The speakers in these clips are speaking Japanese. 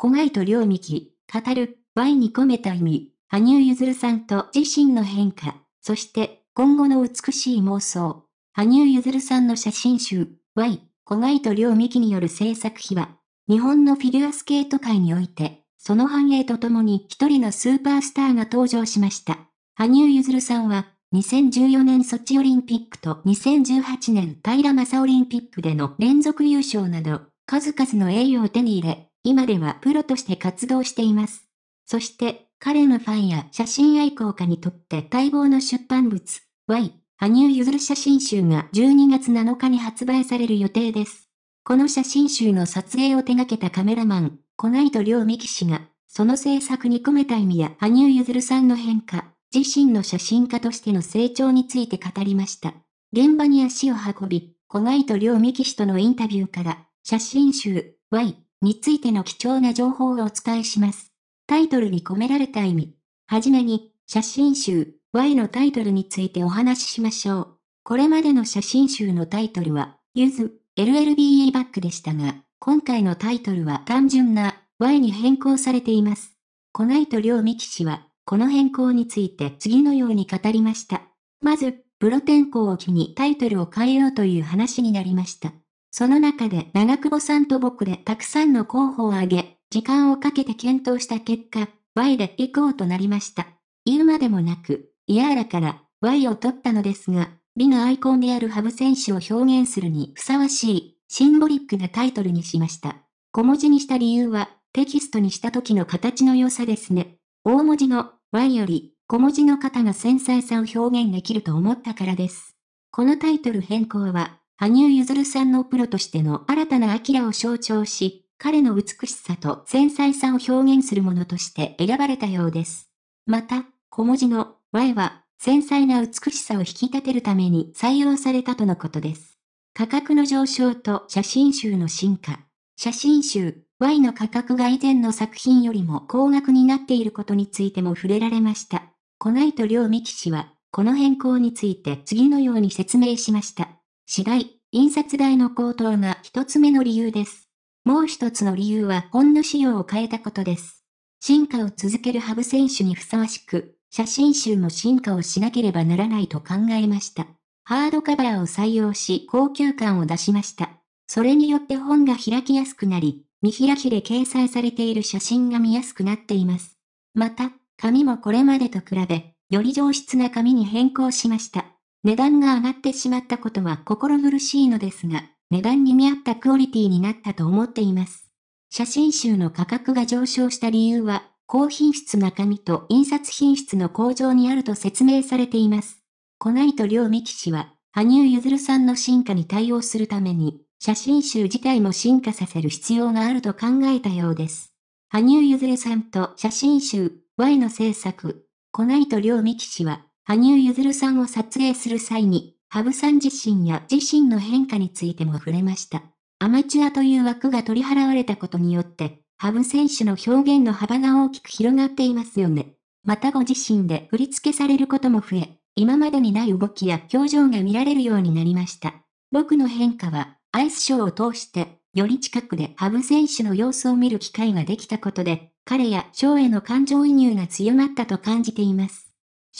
小貝と両幹、語る、Y に込めた意味、羽生結弦さんと自身の変化、そして今後の美しい妄想。羽生結弦さんの写真集、Y、小貝と両幹による制作費は、日本のフィギュアスケート界において、その繁栄とともに一人のスーパースターが登場しました。羽生結弦さんは、2014年ソチオリンピックと2018年平正オリンピックでの連続優勝など、数々の栄誉を手に入れ、今ではプロとして活動しています。そして、彼のファンや写真愛好家にとって待望の出版物、Y、羽生結弦写真集が12月7日に発売される予定です。この写真集の撮影を手掛けたカメラマン、コナイト両美紀氏が、その制作に込めた意味や羽生結弦さんの変化、自身の写真家としての成長について語りました。現場に足を運び、コナイト両美紀氏とのインタビューから、写真集、Y、についての貴重な情報をお伝えします。タイトルに込められた意味。はじめに、写真集 Y のタイトルについてお話ししましょう。これまでの写真集のタイトルは、ゆず、LLBE バックでしたが、今回のタイトルは単純な Y に変更されています。コナイト両美騎氏は、この変更について次のように語りました。まず、プロ転向を機にタイトルを変えようという話になりました。その中で長久保さんと僕でたくさんの候補を挙げ、時間をかけて検討した結果、Y で行こうとなりました。言うまでもなく、イヤーラから Y を取ったのですが、美のアイコンであるハブ選手を表現するにふさわしい、シンボリックなタイトルにしました。小文字にした理由は、テキストにした時の形の良さですね。大文字の Y より、小文字の型が繊細さを表現できると思ったからです。このタイトル変更は、羽生結弦さんのプロとしての新たなアキラを象徴し、彼の美しさと繊細さを表現するものとして選ばれたようです。また、小文字の Y は、繊細な美しさを引き立てるために採用されたとのことです。価格の上昇と写真集の進化。写真集 Y の価格が以前の作品よりも高額になっていることについても触れられました。コナイト両美騎氏は、この変更について次のように説明しました。次第、印刷代の高騰が一つ目の理由です。もう一つの理由は本の仕様を変えたことです。進化を続けるハブ選手にふさわしく、写真集も進化をしなければならないと考えました。ハードカバーを採用し高級感を出しました。それによって本が開きやすくなり、見開きで掲載されている写真が見やすくなっています。また、紙もこれまでと比べ、より上質な紙に変更しました。値段が上がってしまったことは心苦しいのですが、値段に見合ったクオリティになったと思っています。写真集の価格が上昇した理由は、高品質な紙と印刷品質の向上にあると説明されています。コナイト両美騎士は、羽生結弦さんの進化に対応するために、写真集自体も進化させる必要があると考えたようです。羽生結弦さんと写真集 Y の制作、コナイト両美騎士は、羽生結弦さんを撮影する際に、羽生さん自身や自身の変化についても触れました。アマチュアという枠が取り払われたことによって、羽生選手の表現の幅が大きく広がっていますよね。またご自身で振り付けされることも増え、今までにない動きや表情が見られるようになりました。僕の変化は、アイスショーを通して、より近くで羽生選手の様子を見る機会ができたことで、彼やショーへの感情移入が強まったと感じています。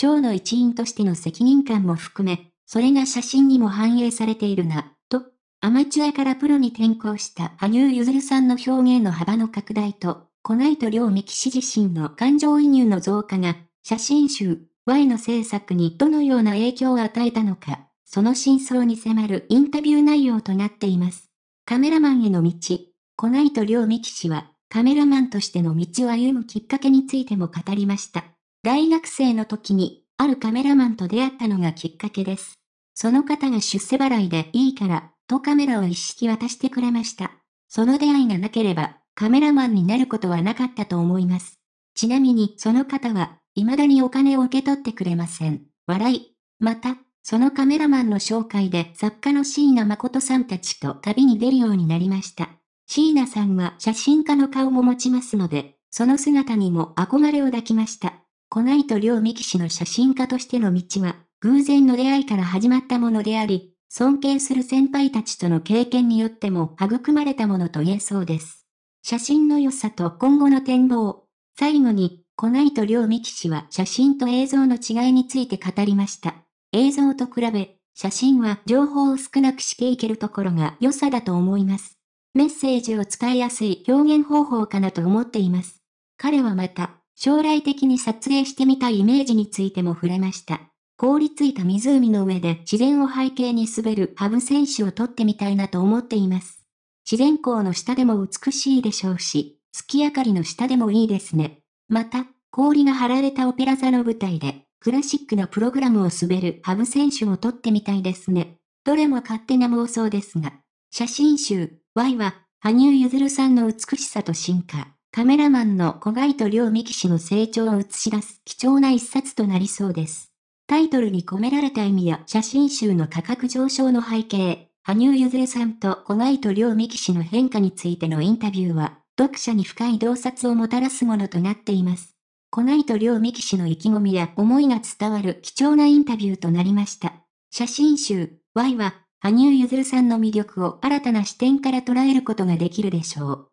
賞の一員としての責任感も含め、それが写真にも反映されているな、と、アマチュアからプロに転向した羽生結弦さんの表現の幅の拡大と、コナイト両三木氏自身の感情移入の増加が、写真集、Y の制作にどのような影響を与えたのか、その真相に迫るインタビュー内容となっています。カメラマンへの道、コナイト両三木氏は、カメラマンとしての道を歩むきっかけについても語りました。大学生の時に、あるカメラマンと出会ったのがきっかけです。その方が出世払いでいいから、とカメラを一式渡してくれました。その出会いがなければ、カメラマンになることはなかったと思います。ちなみにその方は、未だにお金を受け取ってくれません。笑い。また、そのカメラマンの紹介で作家の椎名誠さんたちと旅に出るようになりました。椎名さんは写真家の顔も持ちますので、その姿にも憧れを抱きました。こ内と両三木氏の写真家としての道は、偶然の出会いから始まったものであり、尊敬する先輩たちとの経験によっても育まれたものと言えそうです。写真の良さと今後の展望。最後に、コナイと両三木氏は写真と映像の違いについて語りました。映像と比べ、写真は情報を少なくしていけるところが良さだと思います。メッセージを使いやすい表現方法かなと思っています。彼はまた、将来的に撮影してみたイメージについても触れました。凍りついた湖の上で自然を背景に滑るハブ選手を撮ってみたいなと思っています。自然光の下でも美しいでしょうし、月明かりの下でもいいですね。また、氷が張られたオペラ座の舞台で、クラシックなプログラムを滑るハブ選手を撮ってみたいですね。どれも勝手な妄想ですが、写真集 Y は、羽生結弦さんの美しさと進化。カメラマンの小貝と両幹氏の成長を映し出す貴重な一冊となりそうです。タイトルに込められた意味や写真集の価格上昇の背景、羽生結弦さんと小貝と両幹氏の変化についてのインタビューは、読者に深い洞察をもたらすものとなっています。小貝と両幹氏の意気込みや思いが伝わる貴重なインタビューとなりました。写真集、Y は、羽生結弦さんの魅力を新たな視点から捉えることができるでしょう。